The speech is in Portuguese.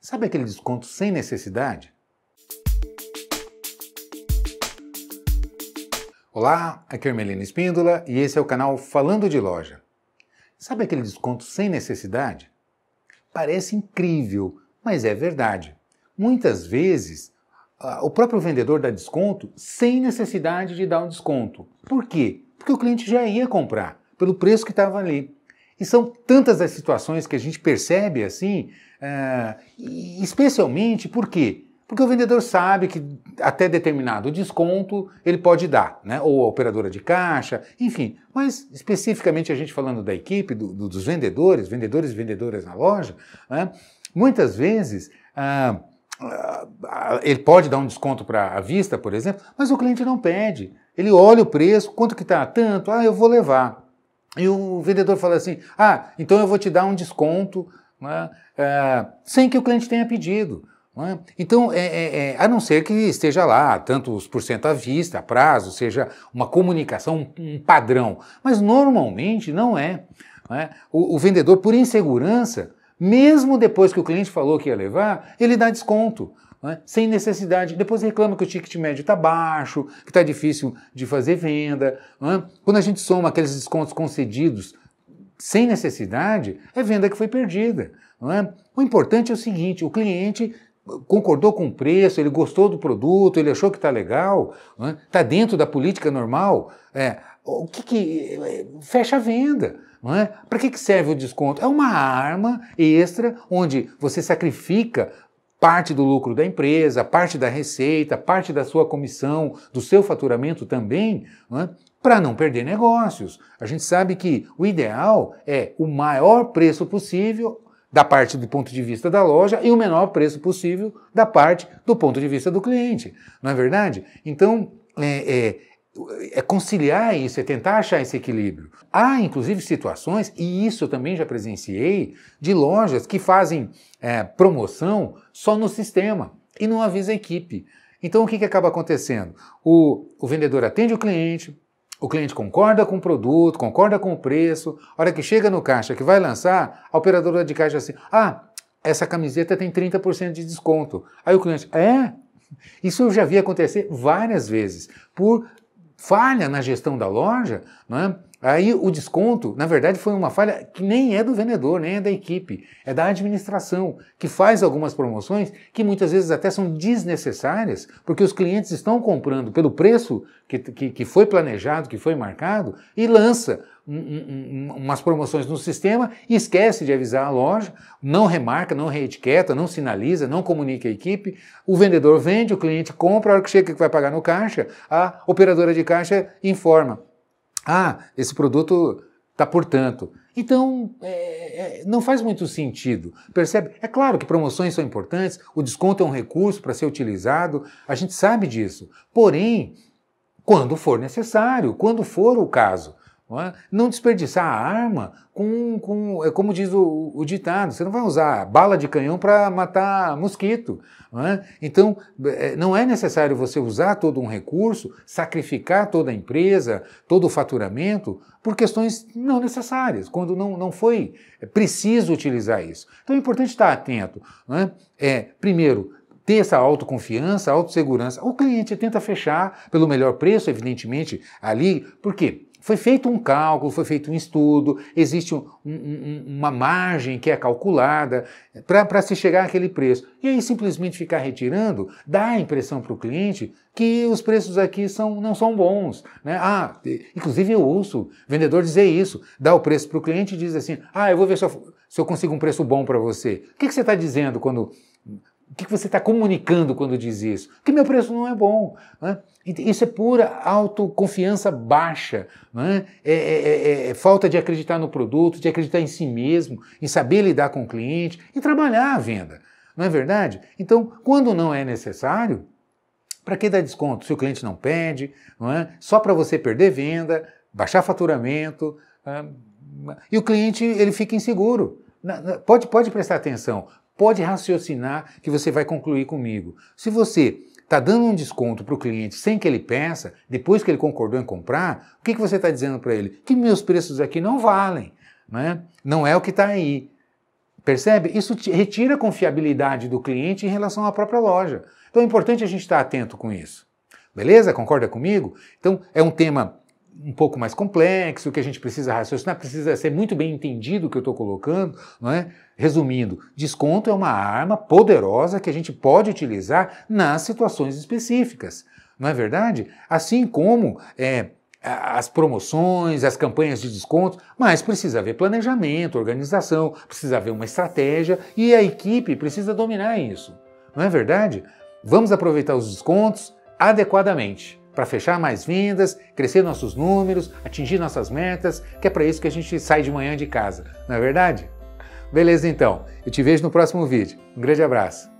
Sabe aquele desconto sem necessidade? Olá, aqui é Hermelino Espíndola e esse é o canal Falando de Loja. Sabe aquele desconto sem necessidade? Parece incrível, mas é verdade. Muitas vezes o próprio vendedor dá desconto sem necessidade de dar um desconto. Por quê? Porque o cliente já ia comprar pelo preço que estava ali. E são tantas as situações que a gente percebe assim, uh, especialmente por quê? Porque o vendedor sabe que até determinado desconto ele pode dar, né? ou a operadora de caixa, enfim. Mas especificamente a gente falando da equipe, do, do, dos vendedores, vendedores e vendedoras na loja, né? muitas vezes uh, uh, ele pode dar um desconto para a vista, por exemplo, mas o cliente não pede. Ele olha o preço, quanto que está? Tanto, ah, eu vou levar. E o vendedor fala assim: ah, então eu vou te dar um desconto né, é, sem que o cliente tenha pedido. Né? Então, é, é, é a não ser que esteja lá, tanto os por à vista, prazo, seja uma comunicação, um padrão. Mas normalmente não é. Né? O, o vendedor, por insegurança, mesmo depois que o cliente falou que ia levar, ele dá desconto né? sem necessidade. Depois reclama que o ticket médio está baixo, que está difícil de fazer venda. Né? Quando a gente soma aqueles descontos concedidos sem necessidade, é venda que foi perdida. Né? O importante é o seguinte: o cliente concordou com o preço, ele gostou do produto, ele achou que está legal, está né? dentro da política normal, é, o que, que é, fecha a venda. É? Para que, que serve o desconto? É uma arma extra onde você sacrifica parte do lucro da empresa, parte da receita, parte da sua comissão, do seu faturamento também, né, para não perder negócios. A gente sabe que o ideal é o maior preço possível da parte do ponto de vista da loja e o menor preço possível da parte do ponto de vista do cliente, não é verdade? Então, é, é, é conciliar isso, é tentar achar esse equilíbrio. Há, inclusive, situações, e isso eu também já presenciei, de lojas que fazem é, promoção só no sistema e não avisa a equipe. Então, o que, que acaba acontecendo? O, o vendedor atende o cliente, o cliente concorda com o produto, concorda com o preço. A hora que chega no caixa que vai lançar, a operadora de caixa assim: ah, essa camiseta tem 30% de desconto. Aí o cliente, é? Isso eu já vi acontecer várias vezes, por falha na gestão da loja, não é? Aí o desconto, na verdade, foi uma falha que nem é do vendedor, nem é da equipe, é da administração, que faz algumas promoções que muitas vezes até são desnecessárias, porque os clientes estão comprando pelo preço que, que, que foi planejado, que foi marcado, e lança um, um, umas promoções no sistema e esquece de avisar a loja, não remarca, não reetiqueta, não sinaliza, não comunica a equipe. O vendedor vende, o cliente compra, a hora que chega que vai pagar no caixa, a operadora de caixa informa. Ah, esse produto está por tanto. Então, é, é, não faz muito sentido, percebe? É claro que promoções são importantes, o desconto é um recurso para ser utilizado, a gente sabe disso. Porém, quando for necessário, quando for o caso. É? Não, desperdiçar a arma com, com é como diz o, o, ditado, você não vai usar bala de canhão para matar mosquito. Não é? Então, é, não é necessário você usar todo um recurso, sacrificar toda a empresa, todo o faturamento, por questões não necessárias, quando não, não foi preciso utilizar isso. Então é importante estar atento. É? é, primeiro, ter essa autoconfiança, autossegurança. O cliente tenta fechar pelo melhor preço, evidentemente, ali, por quê? Foi feito um cálculo, foi feito um estudo, existe um, um, uma margem que é calculada eh, para se chegar àquele preço. E aí simplesmente ficar retirando dá a impressão para o cliente que os preços aqui são, não são bons. Né? Ah, inclusive eu ouço vendedor dizer isso, dá o preço para o cliente e diz assim, ah, eu vou ver se eu, se eu consigo um preço bom para você. O que, que você está dizendo quando o que você está comunicando quando diz isso? Que meu preço não é bom. Né? Isso é pura autoconfiança baixa, né? É é, é, é, é, falta de acreditar no produto, de acreditar em si mesmo, em saber lidar com o cliente e trabalhar a venda. Não é verdade? Então, quando não é necessário, para que dar desconto? Se o cliente não pede, não é? só para você perder venda, baixar faturamento. e o cliente ele fica inseguro. Pode, pode prestar atenção. Pode raciocinar que você vai concluir comigo. Se você está dando um desconto para o cliente sem que ele peça, depois que ele concordou em comprar, o que, que você está dizendo para ele? Que meus preços aqui não valem, né? não é o que está aí. Percebe? Isso retira a confiabilidade do cliente em relação à própria loja. Então é importante a gente estar tá atento com isso. Beleza? Concorda comigo? Então é um tema um pouco mais complexo, que a gente precisa raciocinar, precisa ser muito bem entendido o que eu estou colocando, não é? Resumindo, desconto é uma arma poderosa que a gente pode utilizar nas situações específicas, não é verdade? Assim como é, as promoções, as campanhas de desconto, mas precisa haver planejamento, organização, precisa haver uma estratégia e a equipe precisa dominar isso, não é verdade? Vamos aproveitar os descontos adequadamente para fechar mais vendas, crescer nossos números, atingir nossas metas, que é para isso que a gente sai de manhã de casa, não é verdade? Beleza então, eu te vejo no próximo vídeo. Um grande abraço!